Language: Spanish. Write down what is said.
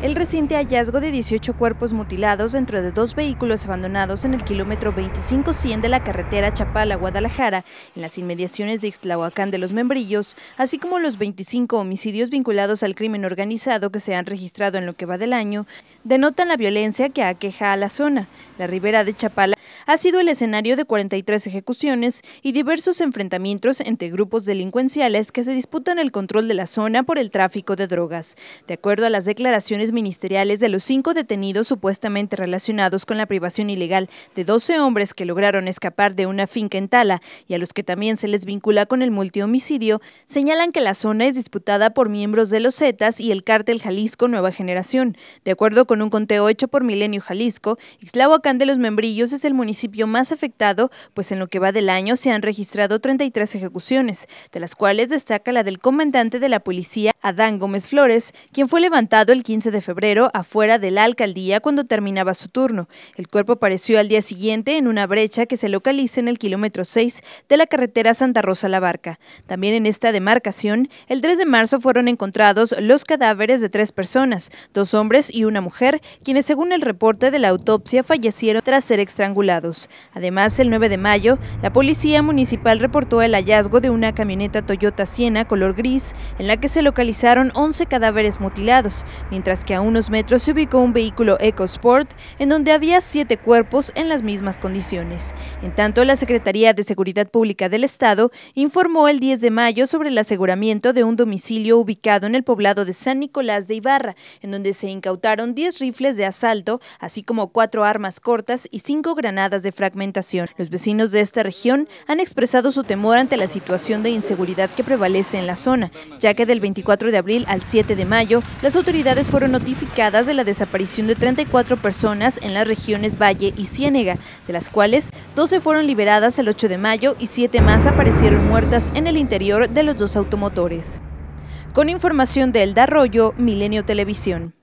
el reciente hallazgo de 18 cuerpos mutilados dentro de dos vehículos abandonados en el kilómetro 25100 de la carretera Chapala-Guadalajara, en las inmediaciones de Ixtlahuacán de los Membrillos, así como los 25 homicidios vinculados al crimen organizado que se han registrado en lo que va del año, denotan la violencia que aqueja a la zona. La ribera de Chapala ha sido el escenario de 43 ejecuciones y diversos enfrentamientos entre grupos delincuenciales que se disputan el control de la zona por el tráfico de drogas. De acuerdo a las declaraciones ministeriales de los cinco detenidos supuestamente relacionados con la privación ilegal de 12 hombres que lograron escapar de una finca en Tala y a los que también se les vincula con el multihomicidio, señalan que la zona es disputada por miembros de los Zetas y el cártel Jalisco Nueva Generación. De acuerdo con un conteo hecho por Milenio Jalisco, Ixtlahuacán de los Membrillos es el municipio municipio más afectado, pues en lo que va del año se han registrado 33 ejecuciones, de las cuales destaca la del comandante de la policía Adán Gómez Flores, quien fue levantado el 15 de febrero afuera de la alcaldía cuando terminaba su turno. El cuerpo apareció al día siguiente en una brecha que se localiza en el kilómetro 6 de la carretera Santa Rosa La Barca. También en esta demarcación, el 3 de marzo fueron encontrados los cadáveres de tres personas, dos hombres y una mujer, quienes según el reporte de la autopsia fallecieron tras ser estrangulados. Además, el 9 de mayo, la policía municipal reportó el hallazgo de una camioneta Toyota Siena color gris en la que se localizó localizaron 11 cadáveres mutilados, mientras que a unos metros se ubicó un vehículo EcoSport en donde había siete cuerpos en las mismas condiciones. En tanto, la Secretaría de Seguridad Pública del Estado informó el 10 de mayo sobre el aseguramiento de un domicilio ubicado en el poblado de San Nicolás de Ibarra, en donde se incautaron 10 rifles de asalto, así como cuatro armas cortas y cinco granadas de fragmentación. Los vecinos de esta región han expresado su temor ante la situación de inseguridad que prevalece en la zona, ya que del 24 4 de abril al 7 de mayo, las autoridades fueron notificadas de la desaparición de 34 personas en las regiones Valle y Ciénega, de las cuales 12 fueron liberadas el 8 de mayo y 7 más aparecieron muertas en el interior de los dos automotores. Con información de Elda Arroyo, Milenio Televisión.